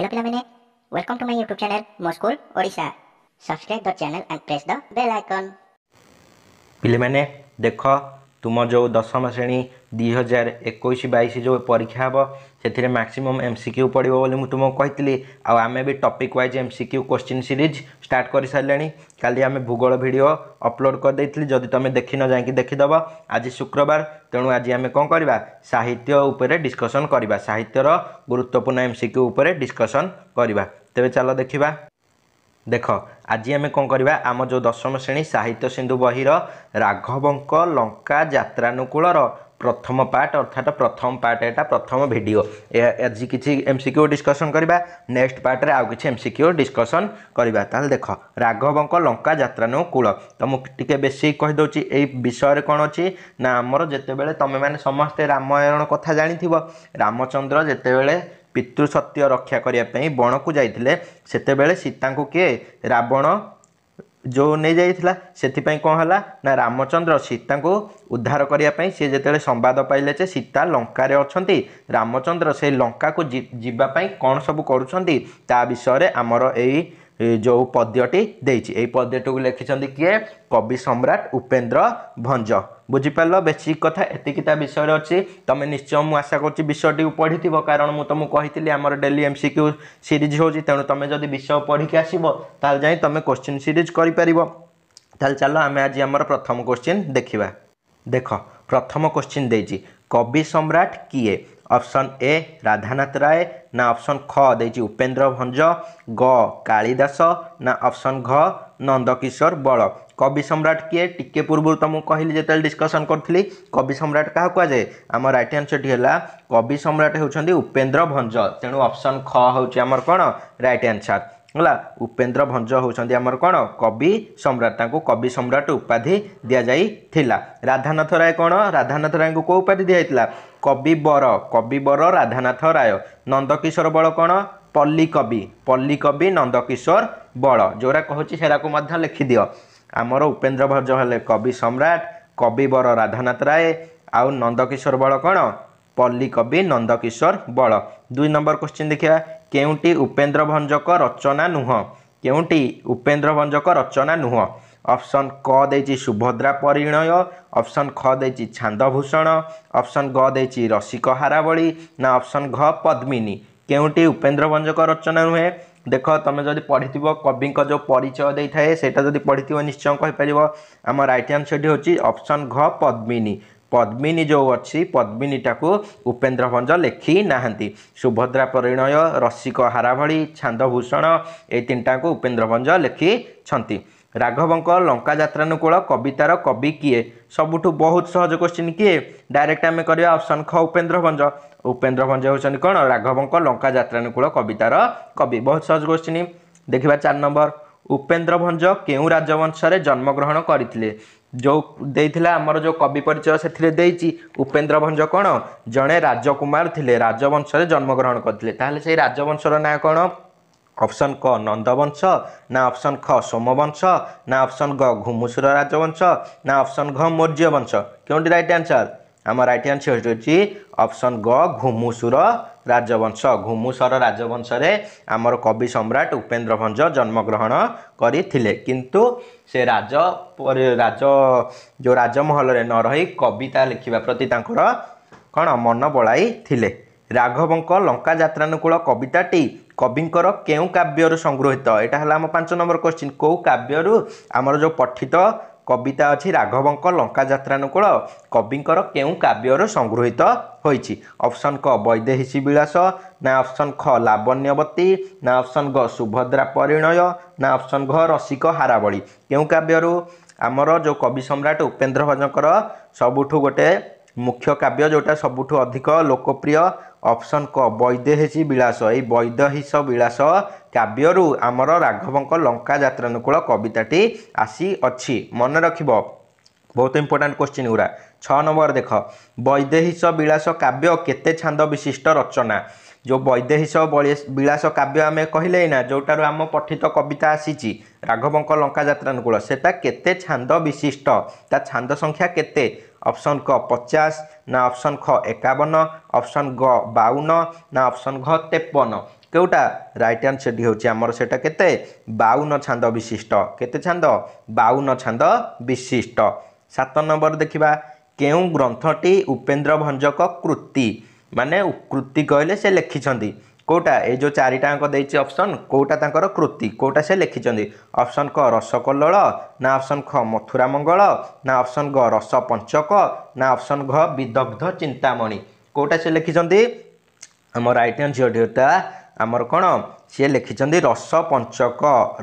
Hello Pilamine, welcome to my YouTube channel Moscool Odisha. Subscribe the channel and press the bell icon. Pilamine, देखो ତୁମ ଯେଉଁ ଦଶମ ଶ୍ରେଣୀ ଦୁଇ ହଜାର ଏକୋଇଶ ବାଇଶ ଯେଉଁ ପରୀକ୍ଷା ହେବ ସେଥିରେ ମ୍ୟାକ୍ସିମମ୍ ଏମ୍ ସି କ୍ୟୁ ପଡ଼ିବ ବୋଲି ମୁଁ ତୁମକୁ କହିଥିଲି ଆଉ ଆମେ ବି topic wise M C Q question series start କରିସାରିଲେଣି କାଲି ଆମେ ଭୂଗୋଳ ଭିଡ଼ିଓ ଅପଲୋଡ଼ କରିଦେଇଥିଲି ଯଦି ତୁମେ ଦେଖିନ ଯାଇକି ଦେଖିଦେବ ଆଜି ଶୁକ୍ରବାର ତେଣୁ ଆଜି ଆମେ କ'ଣ କରିବା ସାହିତ୍ୟ ଉପରେ ଡିସ୍କସନ୍ କରିବା ସାହିତ୍ୟର ଗୁରୁତ୍ୱପୂର୍ଣ୍ଣ ଏମ୍ ସି କ୍ୟୁ ଉପରେ ଡିସ୍କସନ୍ କରିବା ତେବେ ଚାଲ ଦେଖିବା দেখ ଆଜି ଆମେ କ'ଣ କରିବା ଆମ ଯେଉଁ ଦଶମ ଶ୍ରେଣୀ ସାହିତ୍ୟ ସିନ୍ଧୁ ବହିର ରାଘବଙ୍କ ଲଙ୍କା ଯାତ୍ରାନୁକୂଳର ପ୍ରଥମ ପାର୍ଟ ଅର୍ଥାତ ପ୍ରଥମ ପାର୍ଟ ଏଇଟା ପ୍ରଥମ ଭିଡ଼ିଓ ଆଜି କିଛି ଏମ୍ ସି କ୍ୟୁ ଡିସ୍କସନ୍ କରିବା ନେକ୍ସଟ ପାର୍ଟରେ ଆଉ କିଛି ଏମ୍ ସି କ୍ୟୁ ଡିସ୍କସନ୍ କରିବା ତାହେଲେ ଦେଖ ରାଘବଙ୍କ ଲଙ୍କା ଯାତ୍ରାନୁକୂଳ ତ ମୁଁ ଟିକେ ବେଶୀ କହିଦେଉଛି ଏଇ ବିଷୟରେ କ'ଣ ଅଛି ନା ଆମର ଯେତେବେଳେ ତୁମେମାନେ ସମସ୍ତେ ରାମାୟଣ କଥା ଜାଣିଥିବ ରାମଚନ୍ଦ୍ର ଯେତେବେଳେ ପିତୃସତ୍ୟ ରକ୍ଷା କରିବା ପାଇଁ ବଣକୁ ଯାଇଥିଲେ ସେତେବେଳେ ସୀତାଙ୍କୁ କିଏ ରାବଣ ଯେଉଁ ନେଇଯାଇଥିଲା ସେଥିପାଇଁ କ'ଣ ହେଲା ନା ରାମଚନ୍ଦ୍ର ସୀତାଙ୍କୁ ଉଦ୍ଧାର କରିବା ପାଇଁ ସିଏ ଯେତେବେଳେ ସମ୍ବାଦ ପାଇଲେ ଯେ ସୀତା ଲଙ୍କାରେ ଅଛନ୍ତି ରାମଚନ୍ଦ୍ର ସେ ଲଙ୍କାକୁ ଯିବା ପାଇଁ କ'ଣ ସବୁ କରୁଛନ୍ତି ତା ବିଷୟରେ ଆମର ଏଇ ଯେଉଁ ପଦ୍ୟଟି ଦେଇଛି ଏଇ ପଦ୍ୟଟିକୁ ଲେଖିଛନ୍ତି କିଏ କବି ସମ୍ରାଟ ଉପେନ୍ଦ୍ର ଭଞ୍ଜ ବୁଝିପାରିଲ ବେସିକ୍ କଥା ଏତିକି ତା ବିଷୟରେ ଅଛି ତୁମେ ନିଶ୍ଚୟ ମୁଁ ଆଶା କରୁଛି ବିଷୟଟିକୁ ପଢ଼ିଥିବ କାରଣ ମୁଁ ତୁମକୁ କହିଥିଲି ଆମର daily M C Q series ହେଉଛି ତେଣୁ ତୁମେ ଯଦି ବିଷୟ ପଢ଼ିକି ଆସିବ ତାହେଲେ ଯାଇ ତୁମେ କୋଶ୍ଚିନ୍ ସିରିଜ୍ କରିପାରିବ ତାହେଲେ ଚାଲ ଆମେ ଆଜି ଆମର ପ୍ରଥମ କୋଶ୍ଚିନ୍ ଦେଖିବା ଦେଖ ପ୍ରଥମ କୋଶ୍ଚିନ୍ ଦେଇଛି କବି ସମ୍ରାଟ କିଏ অপশন এ રાધાનાથ રાય ના অপশন ખ દેજી उपेंद्र ભંજો ગ કાલિદાસ ના অপশন ઘ নন্দকিশোর বড় কবি সম্রাট কিয়ে টিকে পূর্বর তুমি কহিলি যেত ডিসকসন করলি কবি সম্রাট কাহা কুযায়ে আমার রাইট আনসরটি হল কবি সম্রাট হচ্ছেন উপেন্দ্র ভঞ্জ তেণু অপশন খ হচ্ছে আমার কোণ রাইট আনসর ହେଲା ଉପେନ୍ଦ୍ର ଭଞ୍ଜ ହେଉଛନ୍ତି ଆମର କ'ଣ କବି ସମ୍ରାଟ ତାଙ୍କୁ କବି ସମ୍ରାଟ ଉପାଧି ଦିଆଯାଇଥିଲା ରାଧାନାଥ ରାୟ କ'ଣ ରାଧାନାଥ ରାୟଙ୍କୁ କେଉଁ ଉପାଧି ଦିଆଯାଇଥିଲା କବି ବର କବି ବର ରାଧାନାଥ ରାୟ ନନ୍ଦକିଶୋର ବଳ କ'ଣ ପଲ୍ଲୀକବି ପଲ୍ଲୀକବି ନନ୍ଦକିଶୋର ବଳ ଯେଉଁଗୁଡ଼ା କହୁଛି ସେରାକୁ ମଧ୍ୟ ଲେଖିଦିଅ ଆମର ଉପେନ୍ଦ୍ର ଭଞ୍ଜ ହେଲେ କବି ସମ୍ରାଟ କବିବର ରାଧାନାଥ ରାୟ ଆଉ ନନ୍ଦକିଶୋର ବଳ କ'ଣ ପଲ୍ଲୀକବି ନନ୍ଦକିଶୋର ବଳ ଦୁଇ ନମ୍ବର କୋଶ୍ଚିନ୍ ଦେଖିବା କେଉଁଟି ଉପେନ୍ଦ୍ର ଭଞ୍ଜଙ୍କ ରଚନା ନୁହଁ କେଉଁଟି ଉପେନ୍ଦ୍ର ଭଞ୍ଜଙ୍କ ରଚନା ନୁହଁ ଅପସନ୍ କ ଦେଇଛି ସୁଭଦ୍ରା ପରିଣୟ ଅପସନ୍ ଖ ଦେଇଛି ଛାନ୍ଦଭୂଷଣ ଅପସନ୍ ଗ ଦେଇଛି ରସିକ ହାରାବଳୀ ନା ଅପସନ୍ ଘ ପଦ୍ମିନୀ କେଉଁଟି ଉପେନ୍ଦ୍ର ଭଞ୍ଜଙ୍କ ରଚନା ନୁହେଁ ଦେଖ ତୁମେ ଯଦି ପଢ଼ିଥିବ କବିଙ୍କ ଯେଉଁ ପରିଚୟ ଦେଇଥାଏ ସେଇଟା ଯଦି ପଢ଼ିଥିବ ନିଶ୍ଚୟ କହିପାରିବ ଆମ ରାଇଟ୍ ଆନ୍ସର୍ଟି ହେଉଛି ଅପସନ୍ ଘ ପଦ୍ମିନୀ ପଦ୍ମିନୀ ଯେଉଁ ଅଛି ପଦ୍ମିନୀଟାକୁ ଉପେନ୍ଦ୍ର ଭଞ୍ଜ ଲେଖି ନାହାନ୍ତି ସୁଭଦ୍ରା ପରିଣୟ ରସିକ ହାରାଭଳି ଛାନ୍ଦଭୂଷଣ ଏଇ ତିନିଟାକୁ ଉପେନ୍ଦ୍ର ଭଞ୍ଜ ଲେଖିଛନ୍ତି ରାଘବଙ୍କ ଲଙ୍କା ଯାତ୍ରାନୁକୂଳ କବିତାର କବି କିଏ ସବୁଠୁ ବହୁତ ସହଜ କ୍ୱେଶ୍ଚିନ୍ କିଏ ଡାଇରେକ୍ଟ ଆମେ କରିବା ଅପସନ୍ ଖ ଉପେନ୍ଦ୍ର ଭଞ୍ଜ उपेन्द्र भंज हौ कन् रावको लंका ज्रानुकूल कवित र कवि बहुत सहज क्वेश्चन देखि चार नम्बर उपेन्द्रभञ्ज केजले जन्मग्रहण गरिचय उपेन्द्र भंज भञ्ज के राजकुमार ले राजवशले जन्मग्रहण गरिवंश र नाँ कन् ऑप्शन क वंश ना ऑप्शन ख सोम वंश ना ऑप्शन ग घुमुसुर राजवंश ना ऑप्शन घ मौर्य वंश के राइट आन्सर আমার রাইট আনসর হচ্ছে অপশন গ ঘুমুসুর রাজবংশ ঘুমুসর রাজবংশে আমার কবি সম্রাট উপেন্দ্র ভঞ্জ জন্মগ্রহণ করে কিন্তু সে রাজ রাজ যে রাজমহলরে ন রহি কবিতা লেখা প্রতি তাঁর କ'ଣ ମନ ବଳାଇଥିଲେ ରାଘବଙ୍କ ଲଙ୍କା ଯାତ୍ରାନୁକୂଳ କବିତାଟି କବିଙ୍କର କେଉଁ କାବ୍ୟରୁ ସଂଗୃହୀତ ଏଇଟା ହେଲା ଆମ ପାଞ୍ଚ ନମ୍ବର କ୍ୱେଶ୍ଚିନ୍ କେଉଁ କାବ୍ୟରୁ ଆମର ଯେଉଁ ପଠିତ কবিতা অছি রাঘবঙ্ক লঙ্কা যাত্রানুকূল কবিঙ্কর কেউ কাব্যর সংগৃহীত হয়েছি অপশন ক বৈদেহীশী বিলাস না অপশন খ লাবণ্যবতী না অপশন গ সুভদ্রা পরিণয় না অপশন ঘ রসিক হারাবলী কেউ কাব্যরু আমার যে কবি সম্রাট উপেন্দ্র ভঞ্জঙ্কর ସବୁଠୁ ଗୋଟେ ମୁଖ୍ୟ କାବ୍ୟ ଯେଉଁଟା ସବୁଠୁ ଅଧିକ ଲୋକପ୍ରିୟ অপশন ক বৈদেহীসী বিলাস এই বৈদেহীস বিলাস କାବ୍ୟରୁ ଆମର ରାଘବଙ୍କ ଲଙ୍କା ଯାତ୍ରାନୁକୂଳ କବିତାଟି ଆସିଅଛି ମନେ ରଖିବ ବହୁତ ଇମ୍ପୋର୍ଟାଣ୍ଟ କ୍ୱେଶ୍ଚିନ୍ ଗୁଡ଼ା ଛଅ ନମ୍ବର ଦେଖ ବୈଦେହୀଶ ବିଳାସ କାବ୍ୟ କେତେ ଛାନ୍ଦ ବିଶିଷ୍ଟ ରଚନା ଯେଉଁ ବୈଦେହୀଶ ବିଳାସ କାବ୍ୟ ଆମେ କହିଲେ ନା ଯେଉଁଟାରୁ ଆମ ପଠିତ କବିତା ଆସିଛି ରାଘବଙ୍କ ଲଙ୍କା ଯାତ୍ରାନୁକୂଳ ସେଟା କେତେ ଛାନ୍ଦ ବିଶିଷ୍ଟ ତା ଛାନ୍ଦ ସଂଖ୍ୟା କେତେ ଅପସନ୍ କ ପଚାଶ ନା ଅପସନ୍ ଖ ଏକାବନ ଅପସନ୍ ଗ ବାଉନ ନା ଅପସନ୍ ଘ ତେପନ କେଉଁଟା ରାଇଟ୍ ଆନ୍ସର୍ ଟି ହେଉଛି ଆମର ସେଇଟା କେତେ ବାଉନ ଛାନ୍ଦ ବିଶିଷ୍ଟ କେତେ ଛାନ୍ଦ ବାଉନ ଛାନ୍ଦ ବିଶିଷ୍ଟ ସାତ ନମ୍ବର ଦେଖିବା କେଉଁ ଗ୍ରନ୍ଥଟି ଉପେନ୍ଦ୍ର ଭଞ୍ଜକ କୃତି ମାନେ କୃତି କହିଲେ ସେ ଲେଖିଛନ୍ତି কোটা এই যে চারিটাঙ্ক দিয়েছি অপশন কোটা তাঁর কৃতি কোটা সে লিখিছেন অপশন ক রসকল্লোল না অপশন খ মথুরা মঙ্গল না অপশন গ রস পঞ্চক না অপশন ঘ বিদগ্ধ চিন্তামণি কোটা সে লিখিছেন আমার রাইট আনসর যেটা আমার কোণ সি লিখিছেন রস পঞ্চক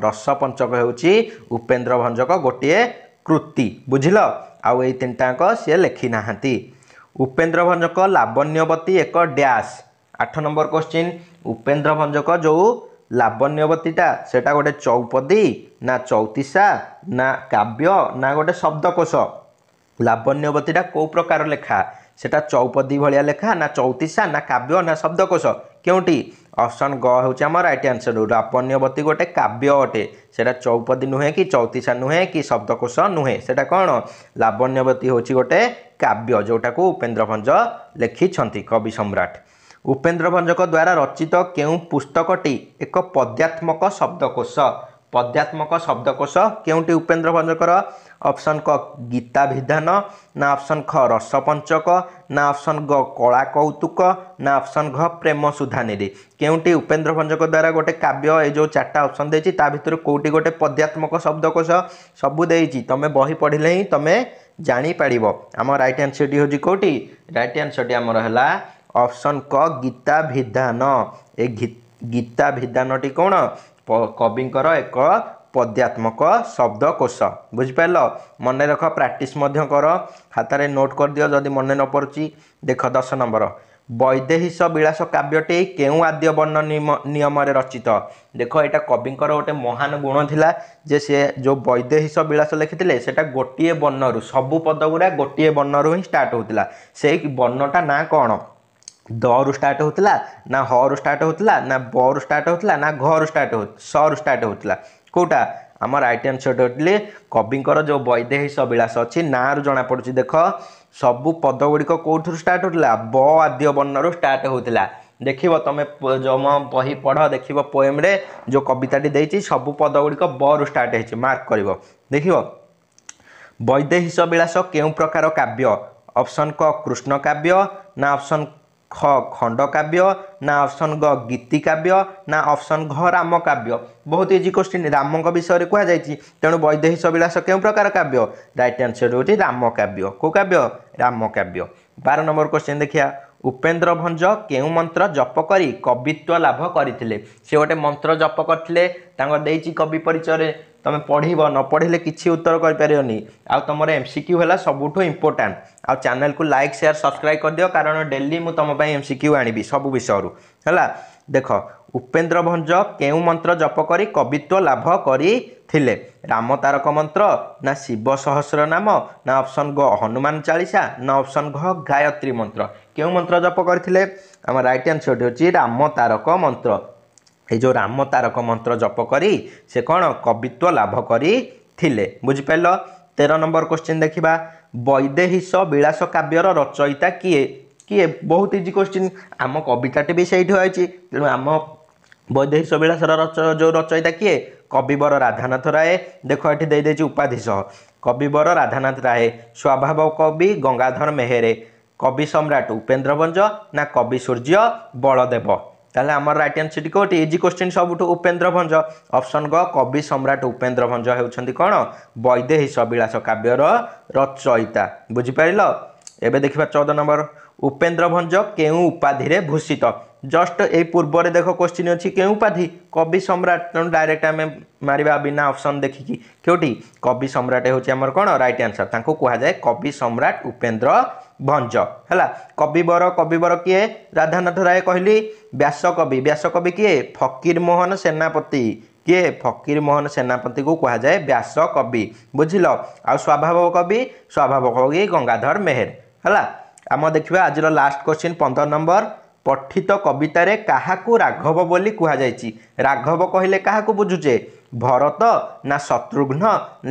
রস পঞ্চক হচ্ছে উপেন্দ্র ভঞ্জক গোটিয়ে কৃতি বুঝিল আউ এই তিনটাঙ্ক সি লিখি না উপেন্দ্র ভঞ্জক লাবণ্যবতী এক ড্যাশ আঠ নম্বর কোশ্চিন উপেন্দ্র ভঞ্জক ଯେଉଁ ଲାବଣ୍ୟବତୀଟା ସେଟା ଗୋଟେ ଚୌପଦୀ ନା ଚୌତିସା ନା କାବ୍ୟ ନା ଗୋଟେ ଶବ୍ଦକୋଷ ଲାବଣ୍ୟବତୀଟା କେଉଁ ପ୍ରକାର ଲେଖା ସେଟା ଚୌପଦୀ ଭଳିଆ ଲେଖା ନା ଚୌତିସା ନା କାବ୍ୟ ନା ଶବ୍ଦକୋଷ କେଉଁଟି ଅପସନ୍ ଗ ହେଉଛି ଆମ ରାଇଟ୍ ଆନ୍ସର୍ ଲାବଣ୍ୟବତୀ ଗୋଟେ କାବ୍ୟ ଅଟେ ସେଟା ଚୌପଦୀ ନୁହେଁ କି ଚୌତିସା ନୁହେଁ କି ଶବ୍ଦକୋଷ ନୁହେଁ ସେଟା କ'ଣ ଲାବଣ୍ୟବତୀ ହେଉଛି ଗୋଟେ କାବ୍ୟ ଯେଉଁଟାକୁ ଉପେନ୍ଦ୍ର ଭଞ୍ଜ ଲେଖିଛନ୍ତି କବି ସମ୍ରାଟ ଉପେନ୍ଦ୍ର ଭଞ୍ଜଙ୍କ ଦ୍ୱାରା ରଚିତ କେଉଁ ପୁସ୍ତକଟି ଏକ ପଦ୍ୟାତ୍ମକ ଶବ୍ଦକୋଷ ପଦ୍ୟାତ୍ମକ ଶବ୍ଦକୋଷ କେଉଁଟି ଉପେନ୍ଦ୍ର ଭଞ୍ଜଙ୍କର ଅପସନ୍ କ ଗୀତା ବିଧାନ ନା ଅପସନ୍ ଖ ରସପଞ୍ଚକ ନା ଅପସନ୍ ଗ କଳା କୌତୁକ ନା ଅପସନ୍ ଘ ପ୍ରେମ ସୁଧାନିଧି କେଉଁଟି ଉପେନ୍ଦ୍ର ଭଞ୍ଜଙ୍କ ଦ୍ୱାରା ଗୋଟେ କାବ୍ୟ ଏ ଯେଉଁ ଚାରିଟା ଅପସନ୍ ଦେଇଛି ତା ଭିତରୁ କେଉଁଟି ଗୋଟେ ପଦ୍ୟାତ୍ମକ ଶବ୍ଦକୋଷ ସବୁ ଦେଇଛି ତୁମେ ବହି ପଢ଼ିଲେ ହିଁ ତୁମେ ଜାଣିପାରିବ ଆମ ରାଇଟ୍ ଆନ୍ସର୍ଟି ହେଉଛି କେଉଁଟି ରାଇଟ୍ ଆନ୍ସର୍ଟି ଆମର ହେଲା ଅପସନ୍ କ ଗୀତା ବିଧାନ ଏ ଗୀତା ବିଧାନଟି କ'ଣ କବିଙ୍କର ଏକ ପଦ୍ୟାତ୍ମକ ଶବ୍ଦକୋଷ ବୁଝିପାରିଲ ମନେ ରଖ ପ୍ରାକ୍ଟିସ୍ ମଧ୍ୟ କର ଖାତାରେ ନୋଟ୍ କରିଦିଅ ଯଦି ମନେ ନ ପଡ଼ୁଛି ଦେଖ ଦଶ ନମ୍ବର ବୈଦେହିଶ ବିଳାସ କାବ୍ୟଟି କେଉଁ ଆଦ୍ୟ ବର୍ଣ୍ଣ ନିୟମରେ ରଚିତ ଦେଖ ଏଇଟା କବିଙ୍କର ଗୋଟେ ମହାନ ଗୁଣ ଥିଲା ଯେ ସେ ଯେଉଁ ବୈଦେହିଶ ବିଳାସ ଲେଖିଥିଲେ ସେଟା ଗୋଟିଏ ବର୍ଣ୍ଣରୁ ସବୁ ପଦ ଗୁଡ଼ା ଗୋଟିଏ ବର୍ଣ୍ଣରୁ ହିଁ ଷ୍ଟାର୍ଟ ହେଉଥିଲା ସେଇ ବର୍ଣ୍ଣଟା ନାଁ କ'ଣ ଦରୁ ଷ୍ଟାର୍ଟ ହେଉଥିଲା ନା ହରୁ ଷ୍ଟାର୍ଟ ହେଉଥିଲା ନା ବରୁ ଷ୍ଟାର୍ଟ ହେଉଥିଲା ନା ଘରୁ ଷ୍ଟାର୍ଟ ହେଉ ସରୁ ଷ୍ଟାର୍ଟ ହେଉଥିଲା କେଉଁଟା আমার রাইট আনসর হচ্ছে কবিঙ্কর যে বৈদেহী সবিলাস অছি নাঁর জনাপড়ুছি দেখ সবু পদগুড়ি কোথর স্টার্ট হোলা ব আদ্য বর্ণর স্টার্ট হোলা দেখিব তুমি জম বহি পড় দেখিব পোয়েমে যে কবিতাটি দিয়েছি সবু পদগুড়ি বু স্টার্ট হয়েছে মার্ক করব দেখিব বৈদেহী সবিলাস কেউ প্রকার কাব্য অপশন ক কৃষ্ণ কাব্য না অপশন ক খ খণ্ডকাব্য না অপশন গ গীতিকাব্য না অপশন ঘ রামকাব্য ବହୁତ ଇଜି କୋଶ୍ଚିନ୍ ରାମଙ୍କ ବିଷୟରେ କୁହାଯାଇଛି ତେଣୁ ବୈଦେହୀ ସବିଳାସ କେଉଁ ପ୍ରକାର କାବ୍ୟ ରାଇଟ୍ ଆନ୍ସର୍ ହେଉଛି ରାମକାବ୍ୟ କେଉଁ କାବ୍ୟ ରାମକାବ୍ୟ ବାର ନମ୍ବର କୋଶ୍ଚିନ୍ ଦେଖିବା ଉପେନ୍ଦ୍ର ଭଞ୍ଜ କେଉଁ ମନ୍ତ୍ର ଜପ କରି କବିତ୍ୱ ଲାଭ କରିଥିଲେ ସେ ଗୋଟେ ମନ୍ତ୍ର ଜପ କରିଥିଲେ ତାଙ୍କ ଦେଇଛି କବି ପରିଚୟରେ ତୁମେ ପଢ଼ିବ ନ ପଢ଼ିଲେ କିଛି ଉତ୍ତର କରିପାରିବନି ଆଉ ତୁମର ଏମ୍ ସି କ୍ୟୁ ହେଲା ସବୁଠୁ ଇମ୍ପୋର୍ଟାଣ୍ଟ ଆଉ ଚ୍ୟାନେଲକୁ ଲାଇକ୍ ସେୟାର ସବସ୍କ୍ରାଇବ୍ କରିଦିଅ କାରଣ ଡେଲି ମୁଁ ତୁମ ପାଇଁ ଏମ୍ ସି କ୍ୟୁ ଆଣିବି ସବୁ ବିଷୟରୁ ହେଲା ଦେଖ ଉପେନ୍ଦ୍ର ଭଞ୍ଜ କେଉଁ ମନ୍ତ୍ର ଜପ କରି କବିତ୍ୱ ଲାଭ କରିଥିଲେ ରାମ ତାରକ ମନ୍ତ୍ର ନା ଶିବ ସହସ୍ର ନାମ ନା ଅପସନ୍ ଘ ହନୁମାନ ଚାଳିଶା ନା ଅପସନ୍ ଘ ଗାୟତ୍ରୀ ମନ୍ତ୍ର କେଉଁ ମନ୍ତ୍ର ଜପ କରିଥିଲେ ଆମ ରାଇଟ୍ ଆନ୍ସର୍ଟି ହେଉଛି ରାମ ତାରକ ମନ୍ତ୍ର এই ଯେଉଁ ରାମ ତାରକ ମନ୍ତ୍ର ଜପ କରି ସେ କ'ଣ କବିତ୍ୱ ଲାଭ କରିଥିଲେ ବୁଝିପାରିଲ ତେର ନମ୍ବର କୋଶ୍ଚିନ୍ ଦେଖିବା ବୈଦେହିଶ ବିଳାସ କାବ୍ୟର ରଚୟିତା କିଏ କିଏ ବହୁତ ଇଜି କୋଶ୍ଚିନ୍ ଆମ କବିତାଟି ବି ସେଇଠି ହୋଇଛି ତେଣୁ ଆମ ବୈଦେହିଶ ବିଳାସର ରଚ ଯେଉଁ ରଚୟିତା କିଏ କବିବର ରାଧାନାଥ ରାୟ ଦେଖ ଏଠି ଦେଇଦେଇଛି ଉପାଧି ସହ କବିବର ରାଧାନାଥ ରାୟ ସ୍ୱଭାବ କବି ଗଙ୍ଗାଧର ମେହେରେ କବି ସମ୍ରାଟ ଉପେନ୍ଦ୍ର ଭଞ୍ଜ ନା କବି ସୂର୍ଯ୍ୟ ବଳଦେବ তাহলে আমার রাইট আনসরটি কোটি ইজি কোশ্চেন সবুঠু উপেন্দ্র ভঞ্জ অপশন গ কবি সম্রাট উপেন্দ্র ভঞ্জ হচ্ছেন কোণ বৈদেহী সবিলাস কাব্যর রচয়িতা বুঝিপারিল এবে দেখিবা চৌদ নম্বর উপেন্দ্র ভঞ্জ কেউ উপাধিরে ভূষিত জস্ট এই পূর্বরে দেখো কোশ্চিন অছি কেউ উপাধি কবি সম্রাট তেমন ডাইরেক্ট আমি মারিবা বিনা অপসন দেখিকি কেউটি কবি সম্রাট হচ্ছে আমার কোণ রাইট আনসর তাঁকু কুহযায় কবি সম্রাট উপেন্দ্র ଭଞ୍ଜ ହେଲା କବିବର କବିବର କିଏ ରାଧାନାଥ ରାୟ କହିଲି ବ୍ୟାସକବି ବ୍ୟାସକବି କିଏ ଫକୀରମୋହନ ସେନାପତି କିଏ ଫକୀରମୋହନ ସେନାପତିଙ୍କୁ କୁହାଯାଏ ବ୍ୟାସକବି ବୁଝିଲ ଆଉ ସ୍ୱଭାବ କବି ସ୍ୱଭାବ କବି ଗଙ୍ଗାଧର ମେହେର ହେଲା ଆମ ଦେଖିବା ଆଜିର ଲାଷ୍ଟ କ୍ୱେଶ୍ଚିନ୍ ପନ୍ଦର ନମ୍ବର ପଠିତ କବିତାରେ କାହାକୁ ରାଘବ ବୋଲି କୁହାଯାଇଛି ରାଘବ କହିଲେ କାହାକୁ ବୁଝୁଛେ ଭରତ ନା ଶତ୍ରୁଘ୍ନ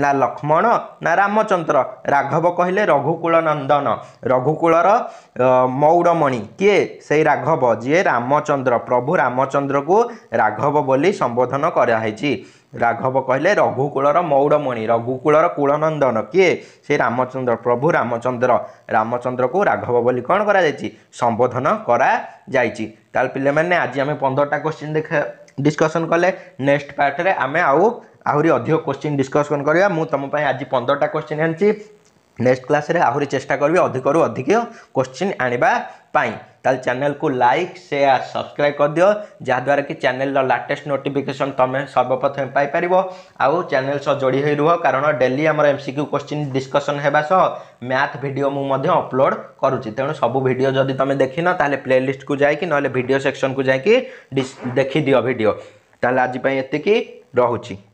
ନା ଲକ୍ଷ୍ମଣ ନା ରାମଚନ୍ଦ୍ର ରାଘବ କହିଲେ ରଘୁକୁଳ ନନ୍ଦନ ରଘୁକୁଳର ମୌଡ଼ମଣି କିଏ ସେଇ ରାଘବ ଯିଏ ରାମଚନ୍ଦ୍ର ପ୍ରଭୁ ରାମଚନ୍ଦ୍ରକୁ ରାଘବ ବୋଲି ସମ୍ବୋଧନ କରାହେଇଛି ରାଘବ କହିଲେ ରଘୁକୁଳର ମୌଡ଼ମଣି ରଘୁକୁଳର କୁଳନନ୍ଦନ କିଏ ସେ ରାମଚନ୍ଦ୍ର ପ୍ରଭୁ ରାମଚନ୍ଦ୍ର ରାମଚନ୍ଦ୍ରକୁ ରାଘବ ବୋଲି କ'ଣ କରାଯାଇଛି ସମ୍ବୋଧନ କରାଯାଇଛି ତାହେଲେ ପିଲାମାନେ ଆଜି ଆମେ ପନ୍ଦରଟା କ୍ୱେଶ୍ଚିନ୍ ଦେଖା ডিসকসন কলে নেক্সট পার্টরে আমি আউ ଆହୁରି ଅଧିକ କୋଶ୍ଚିନ୍ ଡିସ୍କସନ୍ କରିବା ମୁଁ ତୁମ ପାଇଁ ଆଜି ପନ୍ଦରଟା କୋଶ୍ଚିନ୍ ଆଣିଛି नेक्स्ट क्लास रे आहुरी चेष्टा करी अधिक रु अधिक क्वेश्चन आने ताल चैनल को लाइक शेयर सब्सक्राइब कर दियो जहाद्वारा कि चैनल रो लाटेस्ट नोटिफिकेशन तुम्हें सर्वप्रथम पाइपर आउ चेल सह जोड़ी हो रुह कारण डेली आम एम सिक्यू क्वेश्चन डिस्कसन होगास मैथ भिड मुलोड करुच्ची तेणु सब भिड जदि तुम देखि तेल प्ले लिस्ट को जाकि नीडियो सेक्शन को जाकि देखिदि भिड तेल आजपाई ये रोचे